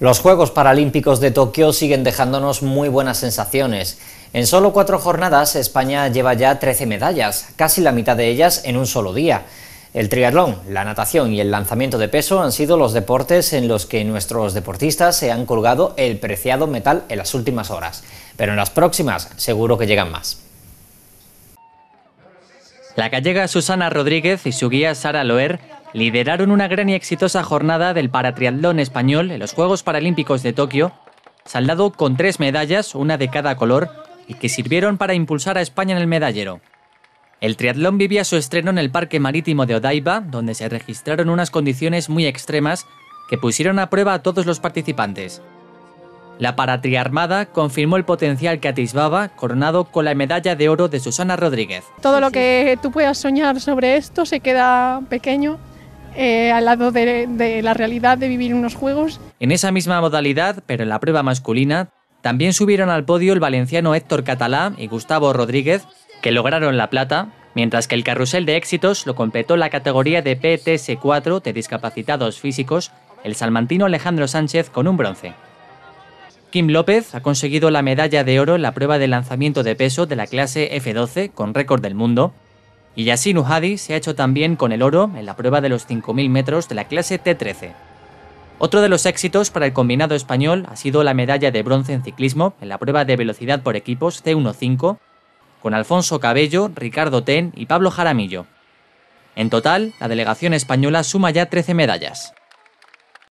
Los Juegos Paralímpicos de Tokio siguen dejándonos muy buenas sensaciones. En solo cuatro jornadas, España lleva ya 13 medallas, casi la mitad de ellas en un solo día. El triatlón, la natación y el lanzamiento de peso han sido los deportes en los que nuestros deportistas se han colgado el preciado metal en las últimas horas. Pero en las próximas, seguro que llegan más. La gallega Susana Rodríguez y su guía Sara Loer lideraron una gran y exitosa jornada del paratriatlón español en los Juegos Paralímpicos de Tokio, saldado con tres medallas, una de cada color, y que sirvieron para impulsar a España en el medallero. El triatlón vivía su estreno en el Parque Marítimo de Odaiba, donde se registraron unas condiciones muy extremas que pusieron a prueba a todos los participantes. La paratriarmada confirmó el potencial que atisbaba, coronado con la medalla de oro de Susana Rodríguez. Todo lo que tú puedas soñar sobre esto se queda pequeño eh, al lado de, de la realidad de vivir unos juegos. En esa misma modalidad, pero en la prueba masculina, también subieron al podio el valenciano Héctor Catalá y Gustavo Rodríguez, que lograron la plata, mientras que el carrusel de éxitos lo completó la categoría de PTS4 de discapacitados físicos, el salmantino Alejandro Sánchez con un bronce. Kim López ha conseguido la medalla de oro en la prueba de lanzamiento de peso de la clase F12 con récord del mundo, y Yasin Uhadi se ha hecho también con el oro en la prueba de los 5.000 metros de la clase T13. Otro de los éxitos para el combinado español ha sido la medalla de bronce en ciclismo en la prueba de velocidad por equipos C15 con Alfonso Cabello, Ricardo Ten y Pablo Jaramillo. En total, la delegación española suma ya 13 medallas.